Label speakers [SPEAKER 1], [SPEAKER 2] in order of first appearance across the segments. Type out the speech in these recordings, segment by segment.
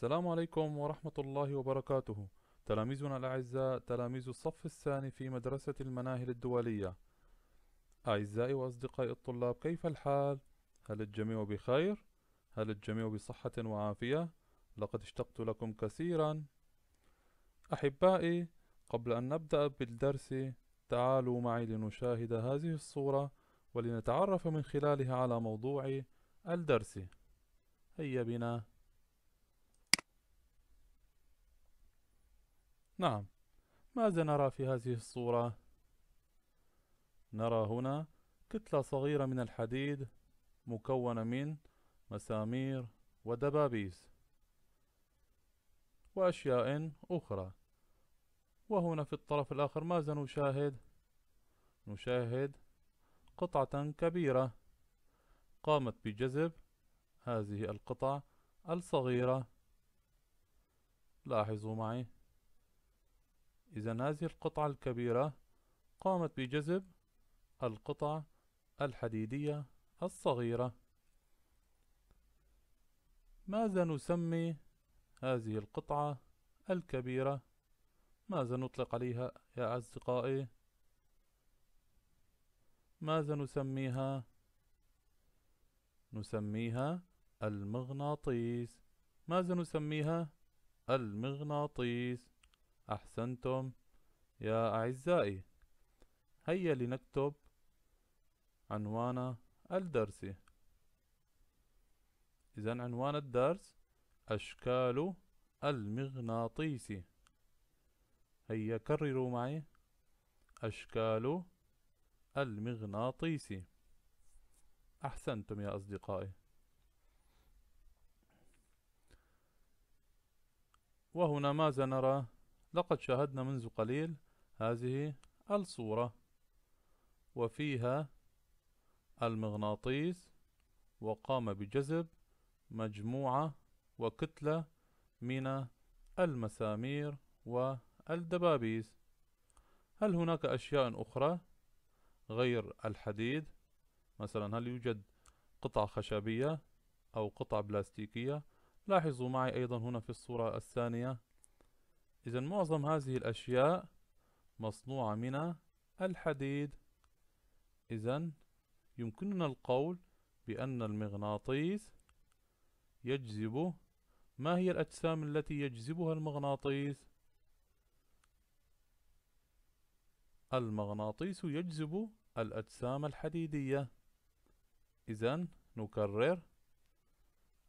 [SPEAKER 1] السلام عليكم ورحمة الله وبركاته تلاميذنا الأعزاء تلاميذ الصف الثاني في مدرسة المناهل الدولية أعزائي وأصدقائي الطلاب كيف الحال؟ هل الجميع بخير؟ هل الجميع بصحة وعافية؟ لقد اشتقت لكم كثيرا أحبائي قبل أن نبدأ بالدرس تعالوا معي لنشاهد هذه الصورة ولنتعرف من خلالها على موضوع الدرس هيا بنا نعم ماذا نرى في هذه الصورة؟ نرى هنا كتلة صغيرة من الحديد مكونة من مسامير ودبابيس وأشياء أخرى وهنا في الطرف الآخر ماذا نشاهد؟ نشاهد قطعة كبيرة قامت بجذب هذه القطع الصغيرة لاحظوا معي إذا هذه القطعة الكبيرة قامت بجذب القطع الحديدية الصغيرة ماذا نسمي هذه القطعة الكبيرة ماذا نطلق عليها يا أصدقائي ماذا نسميها نسميها المغناطيس ماذا نسميها المغناطيس أحسنتم يا أعزائي هيا لنكتب عنوان الدرس إذا عنوان الدرس أشكال المغناطيس هيا كرروا معي أشكال المغناطيس أحسنتم يا أصدقائي وهنا ماذا نرى لقد شاهدنا منذ قليل هذه الصورة وفيها المغناطيس وقام بجذب مجموعة وكتلة من المسامير والدبابيس هل هناك أشياء أخرى غير الحديد مثلا هل يوجد قطع خشبية أو قطع بلاستيكية لاحظوا معي أيضا هنا في الصورة الثانية إذا معظم هذه الأشياء مصنوعة من الحديد إذا يمكننا القول بأن المغناطيس يجذب ما هي الأجسام التي يجذبها المغناطيس؟ المغناطيس يجذب الأجسام الحديدية إذا نكرر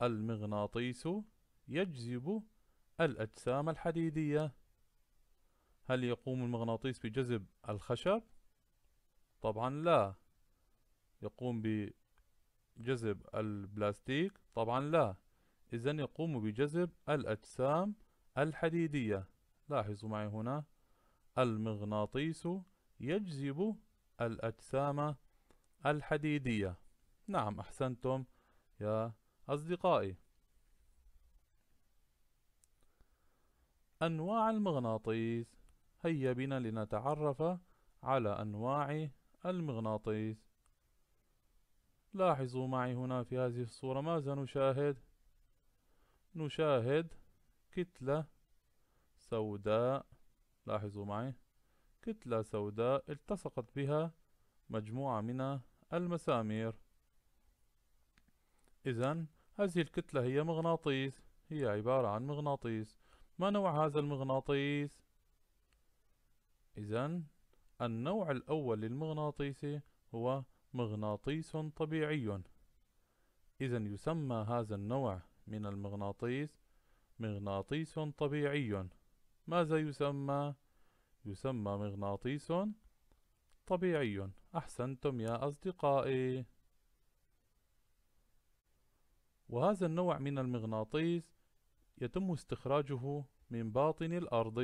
[SPEAKER 1] المغناطيس يجذب الأجسام الحديدية هل يقوم المغناطيس بجذب الخشب؟ طبعا لا يقوم بجذب البلاستيك؟ طبعا لا إذا يقوم بجذب الأجسام الحديدية لاحظوا معي هنا المغناطيس يجذب الأجسام الحديدية نعم أحسنتم يا أصدقائي أنواع المغناطيس هيا بنا لنتعرف على أنواع المغناطيس لاحظوا معي هنا في هذه الصورة ماذا نشاهد نشاهد كتلة سوداء لاحظوا معي كتلة سوداء التصقت بها مجموعة من المسامير إذا هذه الكتلة هي مغناطيس هي عبارة عن مغناطيس ما نوع هذا المغناطيس؟ إذن النوع الأول للمغناطيس هو مغناطيس طبيعي إذا يسمى هذا النوع من المغناطيس مغناطيس طبيعي ماذا يسمى؟ يسمى مغناطيس طبيعي أحسنتم يا أصدقائي وهذا النوع من المغناطيس يتم استخراجه من باطن الأرض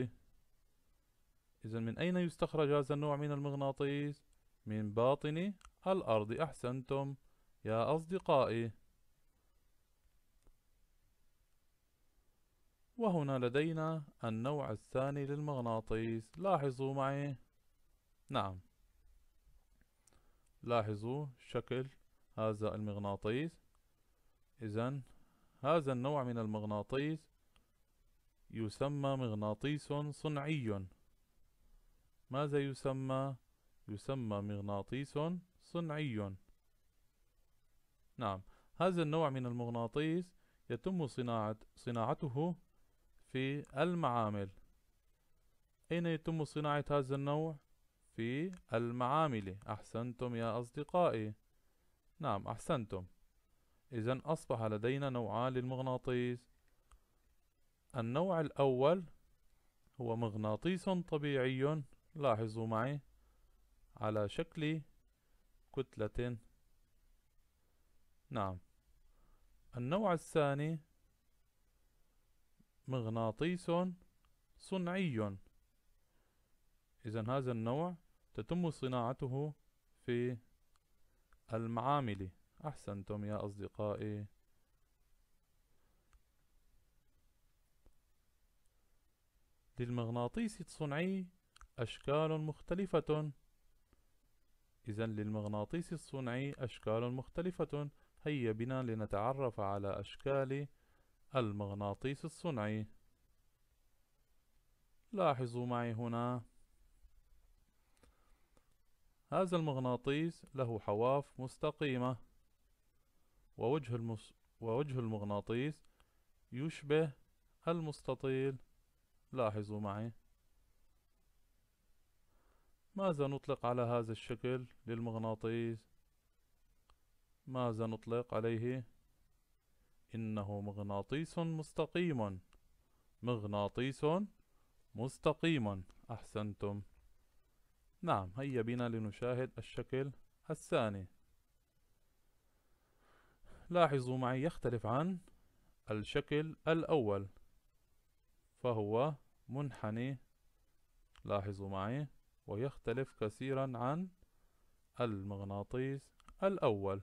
[SPEAKER 1] إذا من أين يستخرج هذا النوع من المغناطيس؟ من باطن الأرض أحسنتم يا أصدقائي وهنا لدينا النوع الثاني للمغناطيس لاحظوا معي نعم لاحظوا شكل هذا المغناطيس إذا هذا النوع من المغناطيس يسمى مغناطيس صنعي ماذا يسمى؟ يسمى مغناطيس صنعي نعم هذا النوع من المغناطيس يتم صناعة صناعته في المعامل أين يتم صناعة هذا النوع؟ في المعامل أحسنتم يا أصدقائي نعم أحسنتم إذا أصبح لدينا نوعان للمغناطيس النوع الأول هو مغناطيس طبيعي لاحظوا معي على شكل كتلة نعم النوع الثاني مغناطيس صنعي إذا هذا النوع تتم صناعته في المعامل أحسنتم يا أصدقائي للمغناطيس الصنعي أشكال مختلفة إذا للمغناطيس الصنعي أشكال مختلفة هيا بنا لنتعرف على أشكال المغناطيس الصنعي لاحظوا معي هنا هذا المغناطيس له حواف مستقيمة ووجه, المس ووجه المغناطيس يشبه المستطيل لاحظوا معي ماذا نطلق على هذا الشكل للمغناطيس ماذا نطلق عليه إنه مغناطيس مستقيم مغناطيس مستقيم أحسنتم نعم هيا بنا لنشاهد الشكل الثاني لاحظوا معي يختلف عن الشكل الأول فهو منحني لاحظوا معي ويختلف كثيرا عن المغناطيس الأول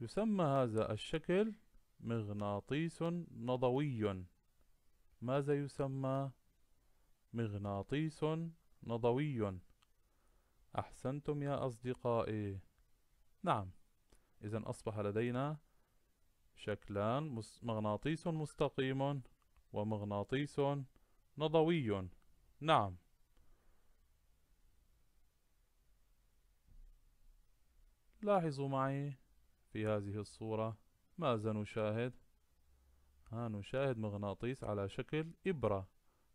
[SPEAKER 1] يسمى هذا الشكل مغناطيس نضوي ماذا يسمى مغناطيس نضوي أحسنتم يا أصدقائي نعم إذا أصبح لدينا شكلان مغناطيس مستقيم ومغناطيس نضوي نعم لاحظوا معي في هذه الصورة ماذا نشاهد؟ ها نشاهد مغناطيس على شكل إبرة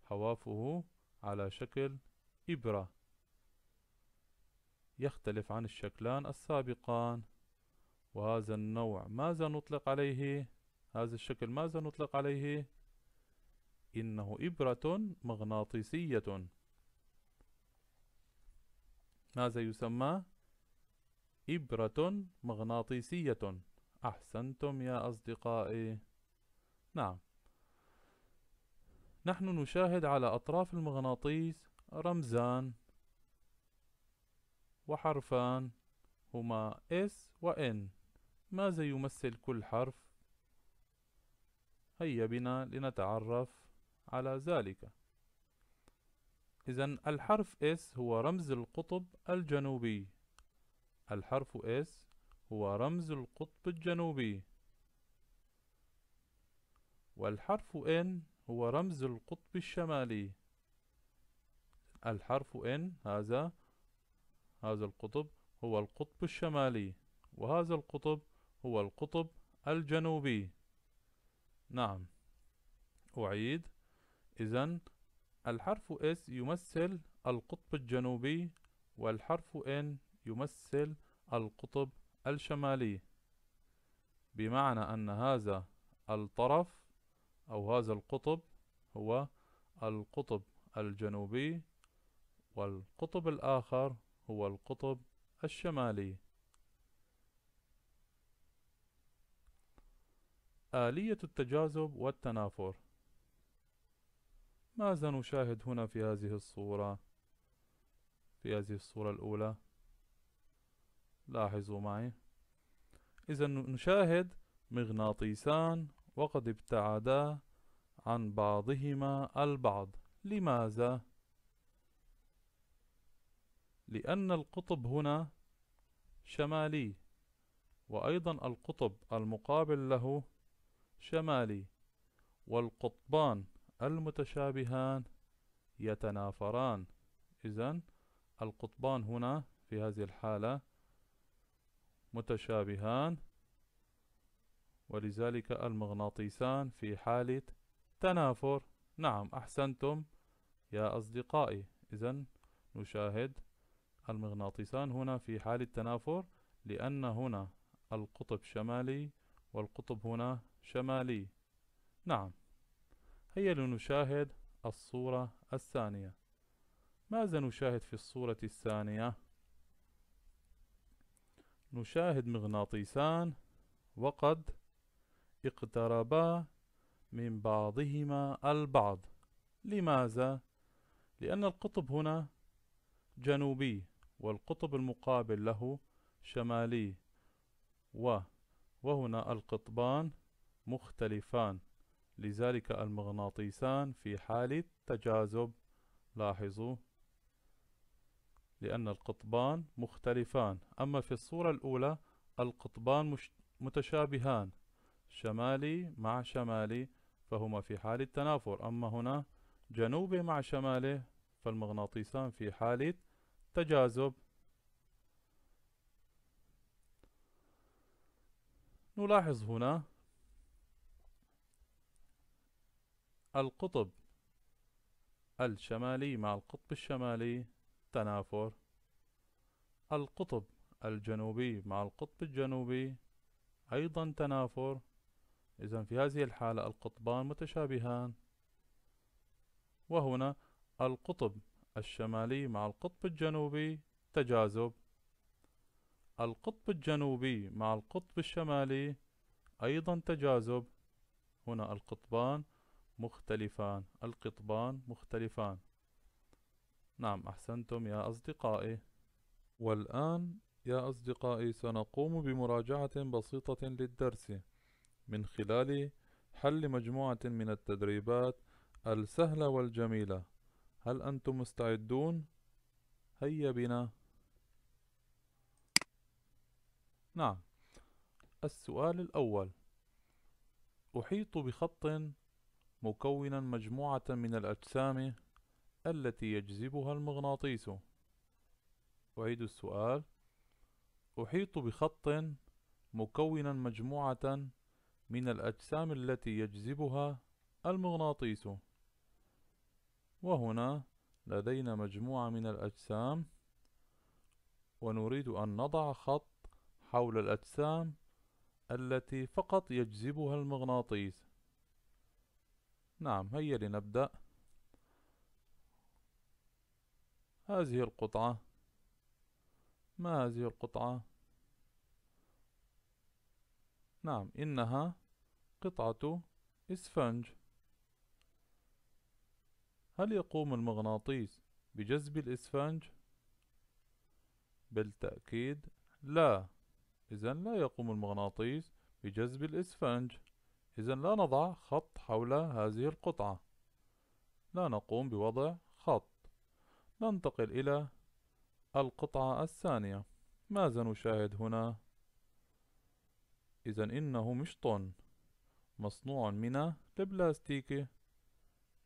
[SPEAKER 1] حوافه على شكل إبرة يختلف عن الشكلان السابقان وهذا النوع ماذا نطلق عليه هذا الشكل ماذا نطلق عليه إنه إبرة مغناطيسية ماذا يسمى إبرة مغناطيسية أحسنتم يا أصدقائي نعم نحن نشاهد على أطراف المغناطيس رمزان وحرفان هما S و N ماذا يمثل كل حرف هيا بنا لنتعرف على ذلك إذا الحرف S هو رمز القطب الجنوبي الحرف S هو رمز القطب الجنوبي والحرف N هو رمز القطب الشمالي الحرف N هذا هذا القطب هو القطب الشمالي وهذا القطب هو القطب الجنوبي نعم أعيد إذا الحرف S يمثل القطب الجنوبي والحرف N يمثل القطب الشمالي بمعنى أن هذا الطرف أو هذا القطب هو القطب الجنوبي والقطب الآخر هو القطب الشمالي آلية التجاذب والتنافر ماذا نشاهد هنا في هذه الصورة في هذه الصورة الأولى لاحظوا معي إذا نشاهد مغناطيسان وقد ابتعدا عن بعضهما البعض لماذا؟ لأن القطب هنا شمالي وأيضا القطب المقابل له شمالي والقطبان المتشابهان يتنافران إذا القطبان هنا في هذه الحالة متشابهان ولذلك المغناطيسان في حالة تنافر نعم أحسنتم يا أصدقائي إذا نشاهد المغناطيسان هنا في حالة تنافر لأن هنا القطب شمالي والقطب هنا شمالي نعم هيا لنشاهد الصورة الثانية ماذا نشاهد في الصورة الثانية؟ نشاهد مغناطيسان وقد اقتربا من بعضهما البعض لماذا؟ لأن القطب هنا جنوبي والقطب المقابل له شمالي و وهنا القطبان مختلفان لذلك المغناطيسان في حالة تجاذب لاحظوا لأن القطبان مختلفان أما في الصورة الأولى القطبان متشابهان شمالي مع شمالي فهما في حالة تنافر أما هنا جنوبي مع شمالي فالمغناطيسان في حالة تجاذب نلاحظ هنا القطب الشمالي مع القطب الشمالي تنافر القطب الجنوبي مع القطب الجنوبي أيضا تنافر إذا في هذه الحالة القطبان متشابهان وهنا القطب الشمالي مع القطب الجنوبي تجاذب القطب الجنوبي مع القطب الشمالي أيضا تجاذب هنا القطبان مختلفان القطبان مختلفان نعم أحسنتم يا أصدقائي والآن يا أصدقائي سنقوم بمراجعة بسيطة للدرس من خلال حل مجموعة من التدريبات السهلة والجميلة هل أنتم مستعدون؟ هيا بنا نعم السؤال الأول أحيط بخط مكونا مجموعة من الأجسام التي يجذبها المغناطيس أعيد السؤال أحيط بخط مكونا مجموعة من الأجسام التي يجذبها المغناطيس وهنا لدينا مجموعة من الأجسام ونريد أن نضع خط حول الأجسام التي فقط يجذبها المغناطيس نعم هيا لنبدأ هذه القطعة ما هذه القطعة نعم إنها قطعة إسفنج هل يقوم المغناطيس بجذب الإسفنج؟ بالتأكيد لا إذا لا يقوم المغناطيس بجذب الإسفنج إذا لا نضع خط حول هذه القطعة لا نقوم بوضع خط ننتقل إلى القطعة الثانية ماذا نشاهد هنا؟ إذا إنه مشط مصنوع من البلاستيك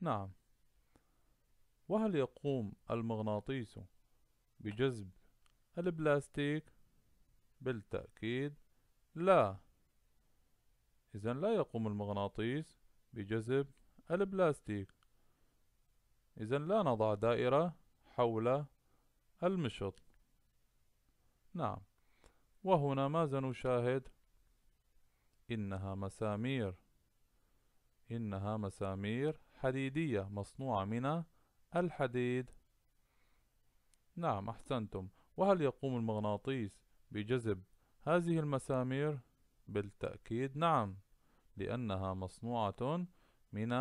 [SPEAKER 1] نعم وهل يقوم المغناطيس بجذب البلاستيك بالتأكيد لا إذا لا يقوم المغناطيس بجذب البلاستيك إذا لا نضع دائرة حول المشط نعم وهنا ماذا نشاهد إنها مسامير إنها مسامير حديدية مصنوعة من الحديد نعم أحسنتم وهل يقوم المغناطيس بجذب هذه المسامير بالتأكيد نعم لأنها مصنوعة من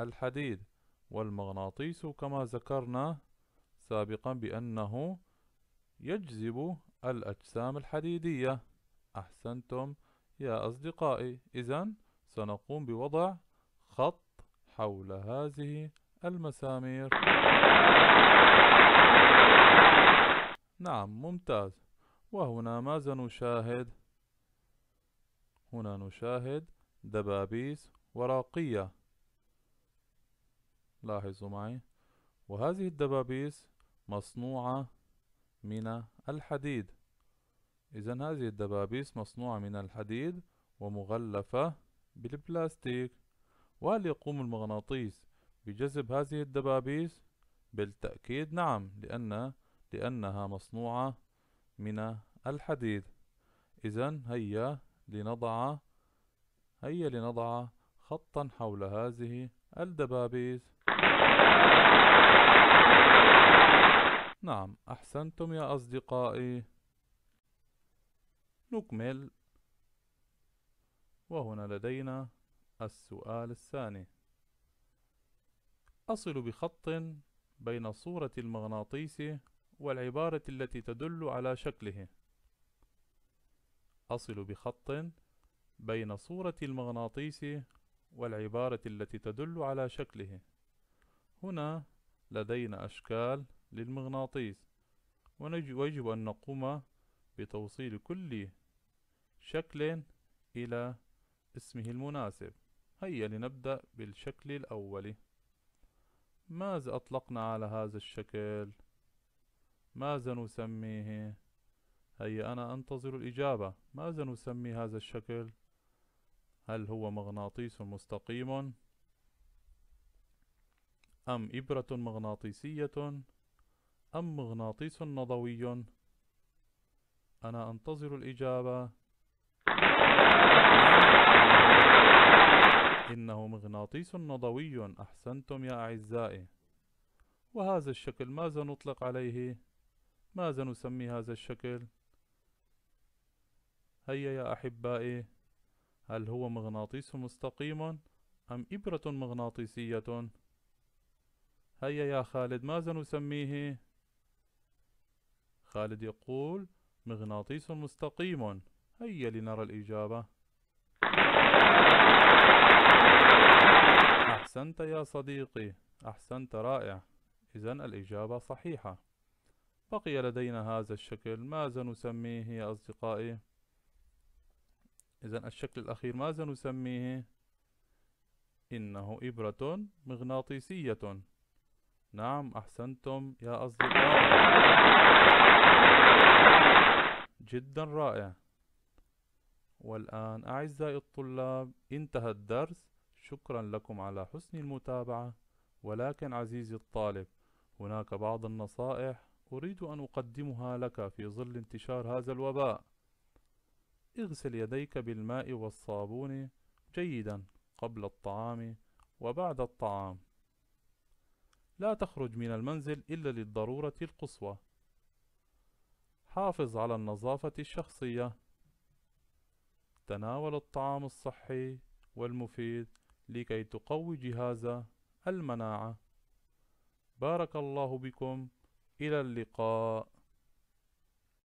[SPEAKER 1] الحديد والمغناطيس كما ذكرنا سابقا بأنه يجذب الأجسام الحديدية أحسنتم يا أصدقائي إذا سنقوم بوضع خط حول هذه المسامير نعم ممتاز وهنا ماذا نشاهد هنا نشاهد دبابيس وراقية لاحظوا معي وهذه الدبابيس مصنوعة من الحديد إذا هذه الدبابيس مصنوعة من الحديد ومغلفة بالبلاستيك وهل يقوم المغناطيس بجذب هذه الدبابيس؟ بالتأكيد نعم لأن لأنها مصنوعة من الحديد إذا هيا لنضع هيا لنضع خطا حول هذه الدبابيس نعم أحسنتم يا أصدقائي نكمل وهنا لدينا السؤال الثاني أصل بخط بين صورة المغناطيس والعبارة التي تدل على شكله أصل بخط بين صورة المغناطيس والعبارة التي تدل على شكله هنا لدينا أشكال للمغناطيس ويجب أن نقوم بتوصيل كل شكل إلى اسمه المناسب هيا لنبدأ بالشكل الأول ماذا أطلقنا على هذا الشكل؟ ماذا نسميه هيا أنا أنتظر الإجابة ماذا نسمي هذا الشكل هل هو مغناطيس مستقيم أم إبرة مغناطيسية أم مغناطيس نضوي أنا أنتظر الإجابة إنه مغناطيس نضوي أحسنتم يا أعزائي وهذا الشكل ماذا نطلق عليه؟ ماذا نسمي هذا الشكل؟ هيا يا أحبائي هل هو مغناطيس مستقيم أم إبرة مغناطيسية؟ هيا يا خالد ماذا نسميه؟ خالد يقول مغناطيس مستقيم هيا لنرى الإجابة أحسنت يا صديقي أحسنت رائع إذا الإجابة صحيحة بقي لدينا هذا الشكل ماذا نسميه يا أصدقائي إذا الشكل الأخير ماذا نسميه إنه إبرة مغناطيسية نعم أحسنتم يا أصدقائي جدا رائع والآن أعزائي الطلاب انتهى الدرس شكرا لكم على حسن المتابعة ولكن عزيزي الطالب هناك بعض النصائح أريد أن أقدمها لك في ظل انتشار هذا الوباء اغسل يديك بالماء والصابون جيدا قبل الطعام وبعد الطعام لا تخرج من المنزل إلا للضرورة القصوى حافظ على النظافة الشخصية تناول الطعام الصحي والمفيد لكي تقوي جهاز المناعة بارك الله بكم إلى اللقاء